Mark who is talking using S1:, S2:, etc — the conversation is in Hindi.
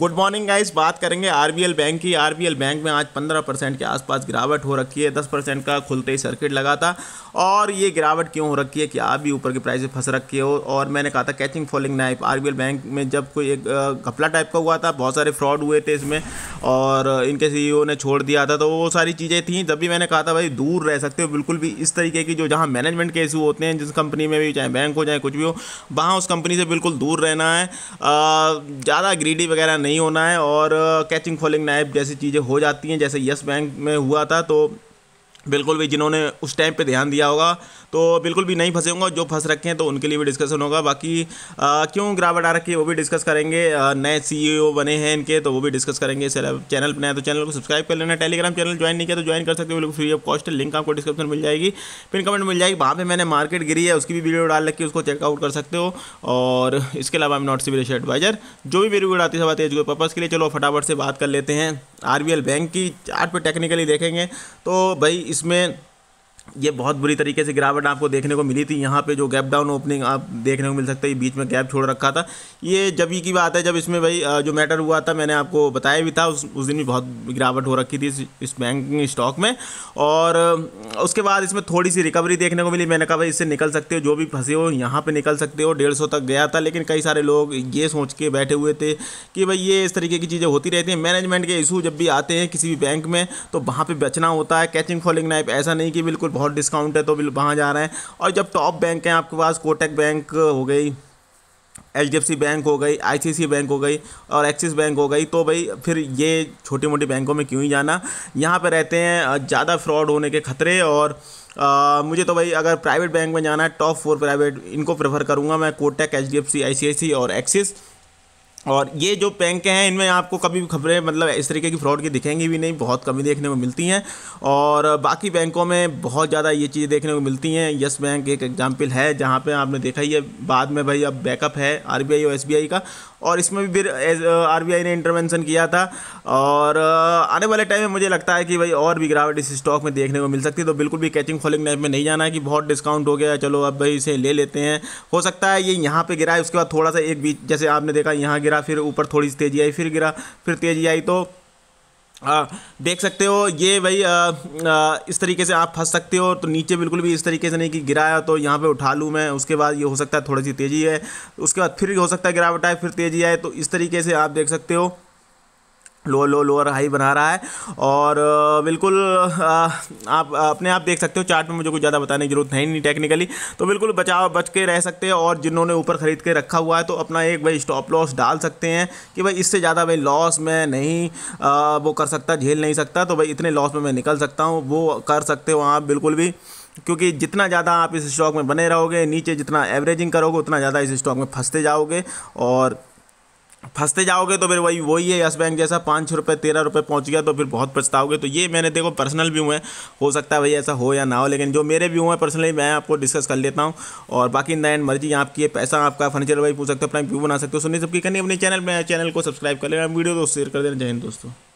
S1: गुड मॉर्निंग गाइस बात करेंगे आरबीएल बैंक की आरबीएल बैंक में आज 15 परसेंट के आसपास गिरावट हो रखी है 10 परसेंट का खुलते ही सर्किट लगा था और ये गिरावट क्यों हो रखी है कि आप भी ऊपर की प्राइस फंस रखी हो और मैंने कहा था catching falling knife RBL bank में जब कोई एक घपला टाइप का हुआ था बहुत सारे फ्रॉड हुए थे इसमें और इनके सी e ने छोड़ दिया था तो वो सारी चीज़ें थी जब भी मैंने कहा था भाई दूर रह सकते हो बिल्कुल भी इस तरीके की जो जहाँ मैनेजमेंट के इशू होते हैं जिस कंपनी में भी चाहे बैंक हो चाहे कुछ भी हो वहाँ उस कंपनी से बिल्कुल दूर रहना है ज़्यादा ग्रीडी वगैरह नहीं होना है और कैचिंग खोलिंग नाइफ जैसी चीज़ें हो जाती हैं जैसे यस बैंक में हुआ था तो बिल्कुल भी जिन्होंने उस टाइम पे ध्यान दिया होगा तो बिल्कुल भी नहीं फंसे होंगे जो फंस रखे हैं तो उनके लिए भी डिस्कशन होगा बाकी आ, क्यों गिरावट आ रखी है वो भी डिस्कस करेंगे नए सीईओ बने हैं इनके तो वो भी डिस्कस करेंगे चैनल बनाया तो चैनल को सब्सक्राइब कर लेना टेलीग्राम चैनल ज्वाइन नहीं किया तो ज्वाइन कर सकते हो बिल्कुल फ्री ऑफ कॉस्ट लिंक आपको डिस्क्रिप्शन मिल जाएगी पिन कमेंट मिल जाएगी वहाँ पर मैंने मार्केट गिरी है उसकी भी वीडियो डाल रखी उसको चेकआउट कर सकते हो और इसके अलावा हम नॉट सिविल एडवाइजर जो भी मेरी वीडियो आती है सब आती है पर्पज़ के लिए चलो फटाफट से बात कर लेते हैं आर बैंक की चार्ट पे टेक्निकली देखेंगे तो भाई इसमें ये बहुत बुरी तरीके से गिरावट आपको देखने को मिली थी यहाँ पे जो गैप डाउन ओपनिंग आप देखने को मिल सकता है बीच में गैप छोड़ रखा था ये जब ही की बात है जब इसमें भाई जो मैटर हुआ था मैंने आपको बताया भी था उस उस दिन भी बहुत गिरावट हो रखी थी इस, इस बैंकिंग स्टॉक में और उसके बाद इसमें थोड़ी सी रिकवरी देखने को मिली मैंने कहा भाई इससे निकल सकते हो जो भी फंसे हो यहाँ पर निकल सकते हो डेढ़ तक गया था लेकिन कई सारे लोग ये सोच के बैठे हुए थे कि भाई ये इस तरीके की चीज़ें होती रहती हैं मैनेजमेंट के इशू जब भी आते हैं किसी भी बैंक में तो वहाँ पर बचना होता है कैचिंग फॉलिंग नाइप ऐसा नहीं कि बिल्कुल बहुत डिस्काउंट है तो वहाँ जा रहे हैं और जब टॉप बैंक हैं आपके पास कोटक बैंक हो गई H D F C bank हो गई आई सी सी बैंक हो गई और एक्सिस बैंक हो गई तो भाई फिर ये छोटी मोटी बैंकों में क्यों ही जाना यहाँ पर रहते हैं ज़्यादा फ्रॉड होने के खतरे और आ, मुझे तो भाई अगर प्राइवेट बैंक में जाना है टॉप फोर प्राइवेट इनको प्रेफर करूँगा मैं Kotak H D F C I C I C I Axis और ये जो बैंक हैं इनमें आपको कभी भी खबरें मतलब इस तरीके की फ्रॉड की दिखेंगी भी नहीं बहुत कमी देखने को मिलती हैं और बाकी बैंकों में बहुत ज़्यादा ये चीज़ें देखने को मिलती हैं यस बैंक एक एग्जाम्पल है जहाँ पे आपने देखा ही है बाद में भाई अब बैकअप है आरबीआई और एसबीआई का और इसमें भी फिर आर uh, ने इंटरवेंसन किया था और uh, आने वाले टाइम में मुझे लगता है कि भाई और भी गिरावट इस स्टॉक में देखने को मिल सकती है तो बिल्कुल भी कैचिंग फॉलिंग नाइफ में नहीं जाना है कि बहुत डिस्काउंट हो गया चलो अब भाई इसे ले लेते हैं हो सकता है ये यहाँ पर गिराए उसके बाद थोड़ा सा एक बीच जैसे आपने देखा यहाँ गिरा गिरा फिर ऊपर थोड़ी सी तेज़ी आई फिर गिरा फिर तेज़ी आई तो आ, देख सकते हो ये भाई आ, आ, इस तरीके से आप फंस सकते हो तो नीचे बिल्कुल भी इस तरीके से नहीं कि गिराया तो यहाँ पे उठा लूँ मैं उसके बाद ये हो सकता है थोड़ी सी तेज़ी है उसके बाद फिर हो सकता है गिरावट आए फिर तेज़ी आए तो इस तरीके से आप देख सकते हो लोअर लोअर लोअर हाई बना रहा है और बिल्कुल आप अपने आप देख सकते हो चार्ट में मुझे कुछ ज़्यादा बताने की जरूरत है ही नहीं टेक्निकली तो बिल्कुल बचाव बच के रह सकते हैं और जिन्होंने ऊपर ख़रीद के रखा हुआ है तो अपना एक भाई स्टॉप लॉस डाल सकते हैं कि भाई इससे ज़्यादा भाई लॉस में नहीं वो कर सकता झेल नहीं सकता तो भाई इतने लॉस में मैं निकल सकता हूँ वो कर सकते हो आप बिल्कुल भी क्योंकि जितना ज़्यादा आप इस स्टॉक में बने रहोगे नीचे जितना एवरेजिंग करोगे उतना ज़्यादा इस स्टॉक में फंसते जाओगे और फंसते जाओगे तो फिर वही वही है यस बैंक जैसा पाँच छः रुपये तेरह रुपये पहुँच गया तो फिर बहुत पछताओगे तो ये मैंने देखो पर्सनल व्यू है हो सकता है भाई ऐसा हो या ना हो लेकिन जो मेरे व्यू हैं पर्सनली मैं आपको डिस्कस कर लेता हूँ और बाकी नैन मर्जी आपकी है पैसा आपका फर्नीचर भाई पूछ सकते हो अपना व्यू बना सकते हो सुनिए सबकी कहीं अपने चैनल में चैनल को सब्सक्राइब कर लेना वीडियो दोस्त शेयर कर देना जय हिंद दोस्तों